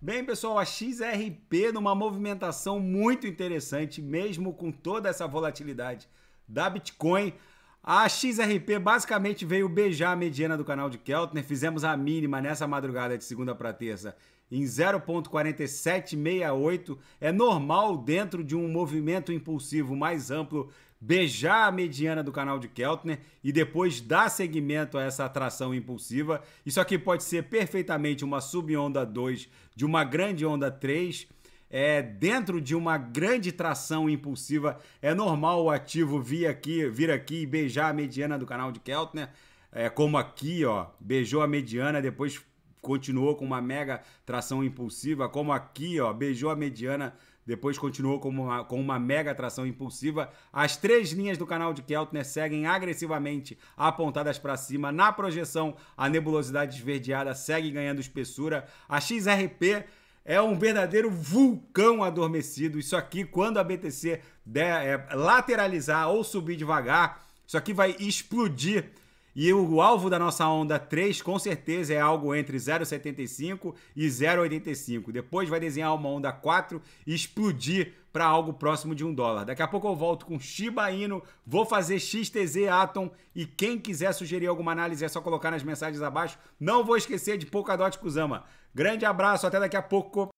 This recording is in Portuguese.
Bem, pessoal, a XRP numa movimentação muito interessante, mesmo com toda essa volatilidade da Bitcoin. A XRP basicamente veio beijar a mediana do canal de Keltner. Fizemos a mínima nessa madrugada de segunda para terça em 0,4768. É normal dentro de um movimento impulsivo mais amplo beijar a mediana do canal de Keltner e depois dar seguimento a essa atração impulsiva. Isso aqui pode ser perfeitamente uma subonda 2 de uma grande onda 3. É, dentro de uma grande tração impulsiva, é normal o ativo vir aqui, vir aqui e beijar a mediana do canal de Keltner, é, como aqui, ó, beijou a mediana, depois continuou com uma mega tração impulsiva, como aqui, ó, beijou a mediana, depois continuou com uma, com uma mega tração impulsiva. As três linhas do canal de Keltner seguem agressivamente apontadas para cima. Na projeção, a nebulosidade esverdeada segue ganhando espessura. A XRP é um verdadeiro vulcão adormecido. Isso aqui, quando a BTC der, é, lateralizar ou subir devagar, isso aqui vai explodir e o alvo da nossa onda 3, com certeza, é algo entre 0,75 e 0,85. Depois vai desenhar uma onda 4 e explodir para algo próximo de um dólar. Daqui a pouco eu volto com Shiba Inu, vou fazer XTZ Atom e quem quiser sugerir alguma análise é só colocar nas mensagens abaixo. Não vou esquecer de Polkadot Kuzama. Grande abraço, até daqui a pouco.